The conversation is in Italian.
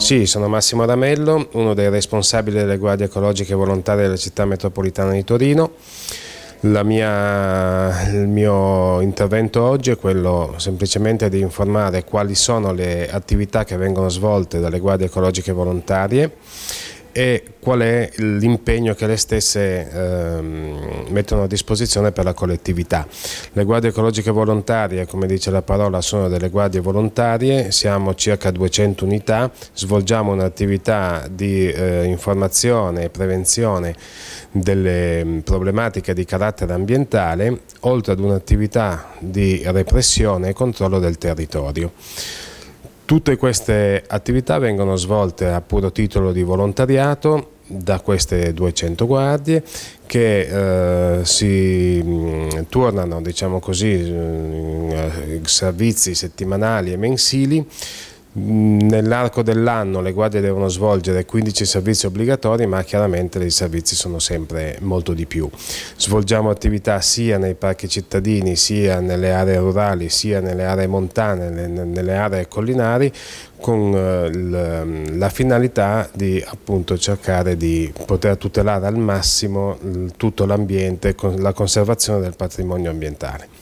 Sì, sono Massimo Ramello, uno dei responsabili delle guardie ecologiche volontarie della città metropolitana di Torino. Mia, il mio intervento oggi è quello semplicemente di informare quali sono le attività che vengono svolte dalle guardie ecologiche volontarie e qual è l'impegno che le stesse ehm, mettono a disposizione per la collettività. Le guardie ecologiche volontarie, come dice la parola, sono delle guardie volontarie, siamo circa 200 unità, svolgiamo un'attività di eh, informazione e prevenzione delle mm, problematiche di carattere ambientale, oltre ad un'attività di repressione e controllo del territorio. Tutte queste attività vengono svolte a puro titolo di volontariato da queste 200 guardie che eh, si mh, mm, turnano diciamo così, mh, mm, eh, servizi settimanali e mensili nell'arco dell'anno le guardie devono svolgere 15 servizi obbligatori ma chiaramente i servizi sono sempre molto di più. Svolgiamo attività sia nei parchi cittadini sia nelle aree rurali sia nelle aree montane, nelle aree collinari con eh, la finalità di appunto cercare di poter tutelare al massimo tutto l'ambiente con la conservazione del patrimonio ambientale.